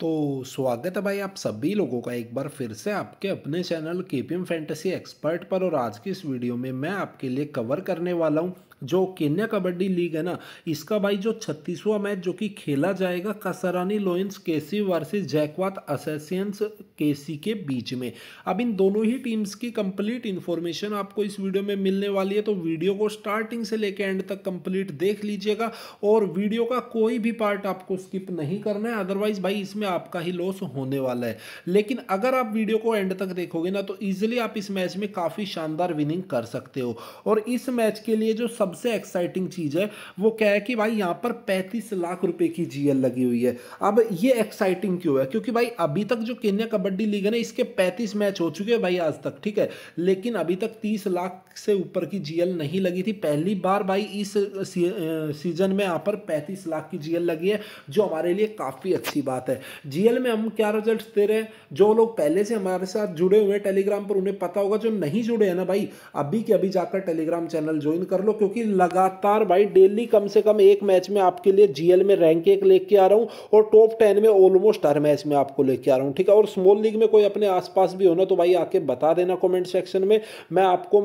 तो स्वागत है भाई आप सभी लोगों का एक बार फिर से आपके अपने चैनल के पी एम फैंटेसी एक्सपर्ट पर और आज की इस वीडियो में मैं आपके लिए कवर करने वाला हूँ जो केन्या कबड्डी लीग है ना इसका भाई जो छत्तीसवां मैच जो कि खेला जाएगा कसरानी लोइंस केसी वर्सेस जैकवात असेसियंस केसी के बीच में अब इन दोनों ही टीम्स की कंप्लीट इन्फॉर्मेशन आपको इस वीडियो में मिलने वाली है तो वीडियो को स्टार्टिंग से लेकर एंड तक कंप्लीट देख लीजिएगा और वीडियो का कोई भी पार्ट आपको स्किप नहीं करना है अदरवाइज भाई इसमें आपका ही लॉस होने वाला है लेकिन अगर आप वीडियो को एंड तक देखोगे ना तो ईजिली आप इस मैच में काफ़ी शानदार विनिंग कर सकते हो और इस मैच के लिए जो सब सबसे एक्साइटिंग चीज़ है वो क्या है कि भाई यहां पर पैंतीस लाख रुपए की जीएल लगी हुई है अब ये एक्साइटिंग क्यों है क्योंकि भाई अभी तक जो केन्या कबड्डी लीग है ना इसके पैंतीस मैच हो चुके हैं भाई आज तक ठीक है लेकिन अभी तक तीस लाख से ऊपर की जीएल नहीं लगी थी पहली बार भाई इस सीजन में यहाँ पर पैंतीस लाख की जीएल लगी है जो हमारे लिए काफ़ी अच्छी बात है जीएल में हम क्या रिजल्ट दे रहे हैं जो लोग पहले से हमारे साथ जुड़े हुए टेलीग्राम पर उन्हें पता होगा जो नहीं जुड़े हैं ना भाई अभी के अभी जाकर टेलीग्राम चैनल ज्वाइन कर लो क्योंकि कि लगातार भाई डेली कम से कम एक मैच में आपके लिए जीएल में रैंक एक लेके आ रहा हूँ और टॉप टेन में ऑलमोस्ट हर मैच में आपको लेके आ रहा हूँ ठीक है और स्मॉल लीग में कोई अपने आसपास भी हो ना तो भाई आके बता देना कॉमेंट सेक्शन में मैं आपको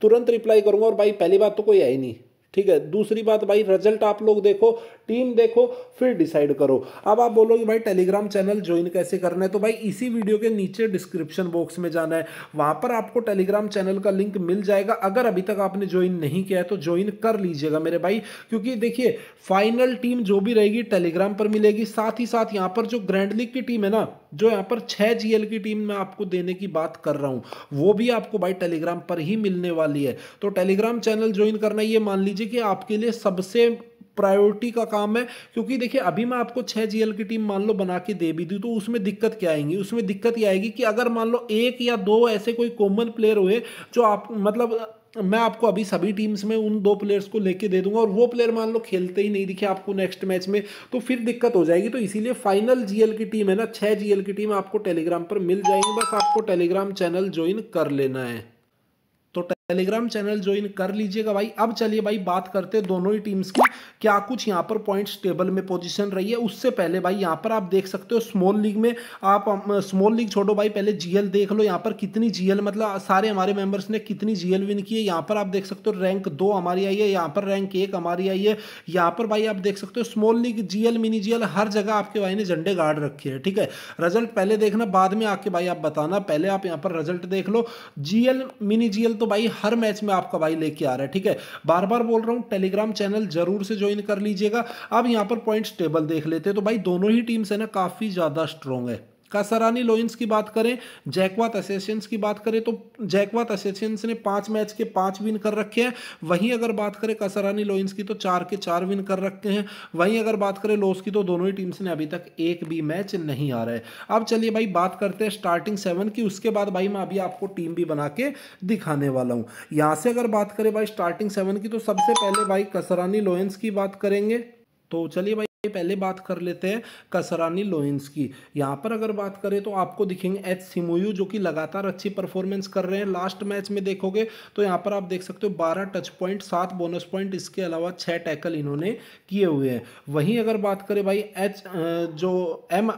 तुरंत रिप्लाई करूंगा और भाई पहली बात तो कोई है ही नहीं ठीक है दूसरी बात भाई रिजल्ट आप लोग देखो टीम देखो फिर डिसाइड करो अब आप बोलोगे भाई टेलीग्राम चैनल ज्वाइन कैसे करना है तो भाई इसी वीडियो के नीचे डिस्क्रिप्शन बॉक्स में जाना है वहां पर आपको टेलीग्राम चैनल का लिंक मिल जाएगा अगर अभी तक आपने ज्वाइन नहीं किया है तो ज्वाइन कर लीजिएगा मेरे भाई क्योंकि देखिए फाइनल टीम जो भी रहेगी टेलीग्राम पर मिलेगी साथ ही साथ यहाँ पर जो ग्रैंड लीग की टीम है ना जो यहाँ पर छह जीएल की टीम मैं आपको देने की बात कर रहा हूँ वो भी आपको भाई टेलीग्राम पर ही मिलने वाली है तो टेलीग्राम चैनल ज्वाइन करना ये मान लीजिए कि आपके लिए सबसे प्रायोरिटी का काम है क्योंकि देखिए अभी मैं आपको छह जीएल की टीम मान लो बना के दे भी दी तो उसमें दिक्कत क्या आएगी उसमें दिक्कत ये आएगी कि अगर मान लो एक या दो ऐसे कोई कॉमन प्लेयर हुए जो आप मतलब मैं आपको अभी सभी टीम्स में उन दो प्लेयर्स को लेके दे दूंगा और वो प्लेयर मान लो खेलते ही नहीं दिखे आपको नेक्स्ट मैच में तो फिर दिक्कत हो जाएगी तो इसीलिए फाइनल जीएल की टीम है ना छह जीएल की टीम आपको टेलीग्राम पर मिल जाएगी बस आपको टेलीग्राम चैनल ज्वाइन कर लेना है तो टेलीग्राम चैनल ज्वाइन कर लीजिएगा भाई अब चलिए भाई बात करते हैं दोनों ही टीम्स की क्या कुछ यहाँ पर पॉइंट्स टेबल में पोजीशन रही है उससे पहले भाई यहाँ पर आप देख सकते हो स्मॉल लीग में आप स्मॉल लीग छोड़ो भाई पहले जीएल देख लो यहाँ पर कितनी जीएल मतलब सारे हमारे मेंबर्स ने कितनी जीएल विन की है यहाँ पर आप देख सकते हो रैंक दो हमारी आई है यहाँ पर रैंक एक हमारी आई है यहाँ पर भाई आप देख सकते हो small league GL mini GL हर जगह आपके भाई ने झंडे गाड़ रखे है ठीक है रिजल्ट पहले देखना बाद में आके भाई आप बताना पहले आप यहाँ पर रिजल्ट देख लो जीएल मिनी जीएल तो भाई हर मैच में आपका भाई लेके आ रहा है ठीक है बार बार बोल रहा हूँ टेलीग्राम चैनल जरूर से ज्वाइन कर लीजिएगा अब यहाँ पर पॉइंट्स टेबल देख लेते हैं तो भाई दोनों ही टीम्स है ना काफ़ी ज़्यादा स्ट्रॉन्ग है कासारानी लोइंस की बात करें जैकवात असेसेंस की बात करें तो जैकवात असेसेंस ने पांच मैच के पांच विन कर रखे हैं वहीं अगर बात करें कासारानी लोइंस की तो चार के चार विन कर रखे हैं वहीं अगर बात करें लोस की तो दोनों ही टीम्स ने अभी तक एक भी मैच नहीं आ रहे अब चलिए भाई बात करते हैं स्टार्टिंग सेवन की उसके बाद भाई मैं अभी आपको टीम भी बना के दिखाने वाला हूँ यहाँ से अगर बात करें भाई स्टार्टिंग सेवन की तो सबसे पहले भाई कसरानी लोइंस की बात करेंगे तो चलिए पहले बात कर लेते हैं कसरानी लोइंस की यहां पर अगर बात करें तो आपको दिखेंगे एच सिमोयू जो कि लगातार अच्छी परफॉर्मेंस कर रहे हैं लास्ट मैच में देखोगे तो यहाँ पर आप देख सकते हो बारह टच पॉइंट सात बोनस पॉइंट इसके अलावा छह टैकल इन्होंने किए हुए हैं वहीं अगर बात करें भाई एच जो एम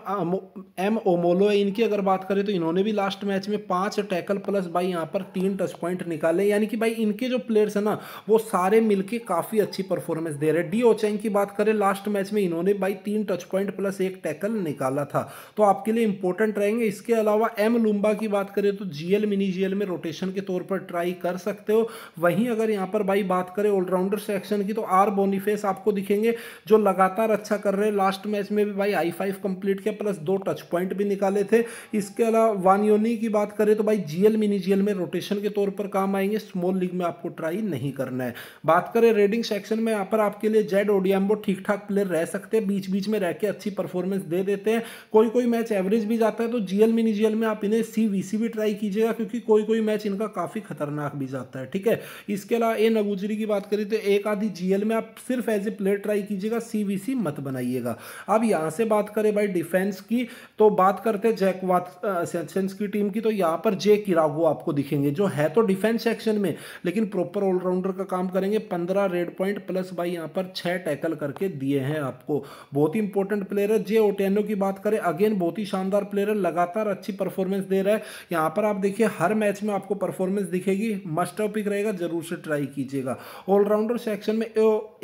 एम ओमोलो है इनकी अगर बात करें तो इन्होंने भी लास्ट मैच में पांच टैकल प्लस भाई यहां पर तीन टच पॉइंट निकाले यानी कि भाई इनके जो प्लेयर्स है ना वो सारे मिलकर काफ़ी अच्छी परफॉर्मेंस दे रहे हैं डी ओचैंग की बात करें लास्ट मैच में इन्होंने भाई तीन टच पॉइंट प्लस एक टैकल निकाला था तो आपके लिए इंपॉर्टेंट रहेंगे इसके अलावा एम लुम्बा की बात करें तो जीएल मिनी जीएल में रोटेशन के तौर पर ट्राई कर सकते हो वहीं अगर यहां पर भाई बात करें ऑलराउंडर सेक्शन की तो आर बोनीफेस आपको दिखेंगे जो लगातार अच्छा कर रहे हैं लास्ट मैच में भी भाई आई फाइव कंप्लीट किया प्लस दो टच पॉइंट भी निकाले थे इसके अलावा वानियोनी की बात करें तो भाई जीएल मिनी जीएल में रोटेशन के तौर पर काम आएंगे स्मॉल लीग में आपको ट्राई नहीं करना है बात करें रेडिंग सेक्शन में यहां पर आपके लिए जेड ओडियम्बो ठीक ठाक प्लेयर रह सकते सकते हैं बीच बीच में रह के अच्छी परफॉर्मेंस दे देते हैं कोई कोई मैच एवरेज भी जाता है तो जीएल मिनी जीएल में आप इन्हें सी वी सी भी ट्राई कीजिएगा क्योंकि कोई कोई मैच इनका काफ़ी खतरनाक भी जाता है ठीक है इसके अलावा ए नगुजरी की बात करें तो एक आधी जीएल में आप सिर्फ एज ए प्लेयर ट्राई कीजिएगा सी मत बनाइएगा अब यहाँ से बात करें भाई डिफेंस की तो बात करते जैक जैकवात सेंस की टीम की तो यहाँ पर जे किरागो आपको दिखेंगे जो है तो डिफेंस सेक्शन में लेकिन प्रॉपर ऑलराउंडर का काम करेंगे पंद्रह रेड पॉइंट प्लस भाई यहाँ पर छह टैकल करके दिए हैं आपको आपको बहुत ही इंपॉर्टेंट प्लेयर है जे ओटेनो की बात करें अगेन बहुत ही शानदार प्लेयर है लगातार अच्छी परफॉर्मेंस दे रहा है यहाँ पर आप देखिए हर मैच में आपको परफॉर्मेंस दिखेगी मस्ट पिक रहेगा जरूर से ट्राई कीजिएगा ऑलराउंडर सेक्शन में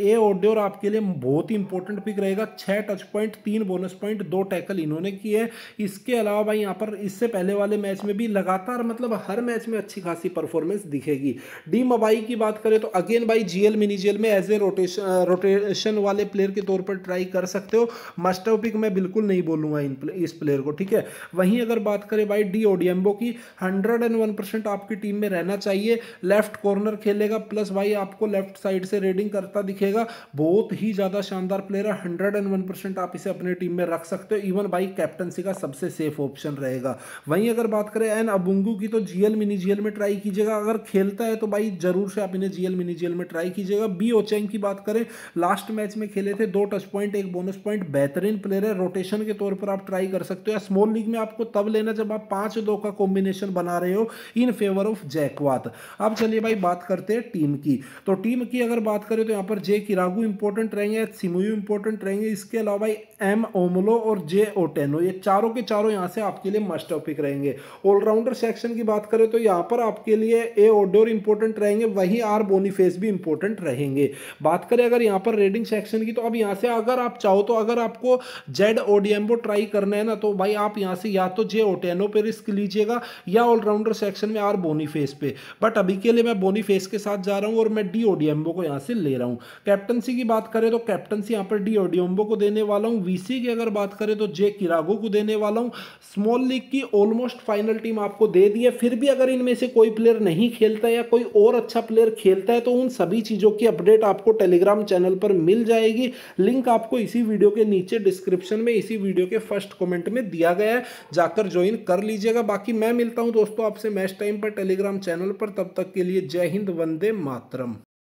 ए और आपके लिए बहुत ही इंपॉर्टेंट पिक रहेगा छः टच पॉइंट तीन बोनस पॉइंट दो टैकल इन्होंने किए इसके अलावा भाई यहाँ पर इससे पहले वाले मैच में भी लगातार मतलब हर मैच में अच्छी खासी परफॉर्मेंस दिखेगी डी मबाई की बात करें तो अगेन भाई जीएल मिनी जीएल में एज ए रोटेशन रोटेशन वाले प्लेयर के तौर पर ट्राई कर सकते हो मास्टर पिक मैं बिल्कुल नहीं बोलूंगा इन इस प्लेयर को ठीक है वहीं अगर बात करें भाई डी ओडियम्बो की हंड्रेड एंड वन परसेंट आपकी टीम में रहना चाहिए लेफ्ट कॉर्नर खेलेगा प्लस भाई आपको लेफ्ट साइड से रेडिंग करता दिखेगा दिखेगा बहुत ही ज़्यादा शानदार प्लेयर है हंड्रेड एंड वन परसेंट आप इसे अपने टीम में रख सकते हो इवन भाई कैप्टनसी का सबसे सेफ ऑप्शन रहेगा वहीं अगर बात करें एन अबुंगू की तो जीएल मिनी जीएल में ट्राई कीजिएगा अगर खेलता है तो भाई जरूर से आप इन्हें जीएल मिनी जीएल में ट्राई कीजिएगा बी ओचेंग की बात करें लास्ट मैच में खेले थे दो टच पॉइंट एक बोनस पॉइंट बेहतरीन प्लेयर है रोटेशन के तौर पर आप ट्राई कर सकते हो या स्मॉल लीग में आपको तब लेना जब आप पाँच दो का कॉम्बिनेशन बना रहे हो इन फेवर ऑफ जैकवात अब चलिए भाई बात करते हैं टीम की तो टीम की अगर बात करें तो यहाँ पर जे जे किरागू इंपॉर्टेंट रहेंगे सिमुयू इंपॉर्टेंट रहेंगे इसके अलावा भाई एम ओमलो और जे ओटेनो ये चारों के चारों यहाँ से आपके लिए मस्ट टॉपिक रहेंगे ऑलराउंडर सेक्शन की बात करें तो यहाँ पर आपके लिए ए ओडोर इंपॉर्टेंट रहेंगे वहीं आर बोनीफेस भी इंपॉर्टेंट रहेंगे बात करें अगर यहाँ पर रेडिंग सेक्शन की तो अब यहाँ से अगर आप चाहो तो अगर आपको जेड ओडीएम्बो ट्राई करना है ना तो भाई आप यहाँ से या तो जे ओटेनो पर रिस्क लीजिएगा या ऑलराउंडर सेक्शन में आर बोनीफेस पे बट अभी के लिए मैं बोनीफेस के साथ जा रहा हूँ और मैं डी ओडीएम्बो को यहाँ से ले रहा हूँ कैप्टनसी की बात करें तो कैप्टनसी यहाँ पर डी ओडियोम्बो को देने वाला हूँ वीसी की अगर बात करें तो जे किरागो को देने वाला हूँ स्मॉल लीग की ऑलमोस्ट फाइनल टीम आपको दे दी है फिर भी अगर इनमें से कोई प्लेयर नहीं खेलता है या कोई और अच्छा प्लेयर खेलता है तो उन सभी चीज़ों की अपडेट आपको टेलीग्राम चैनल पर मिल जाएगी लिंक आपको इसी वीडियो के नीचे डिस्क्रिप्शन में इसी वीडियो के फर्स्ट कॉमेंट में दिया गया है जाकर ज्वाइन कर लीजिएगा बाकी मैं मिलता हूँ दोस्तों आपसे मैच टाइम पर टेलीग्राम चैनल पर तब तक के लिए जय हिंद वंदे मातरम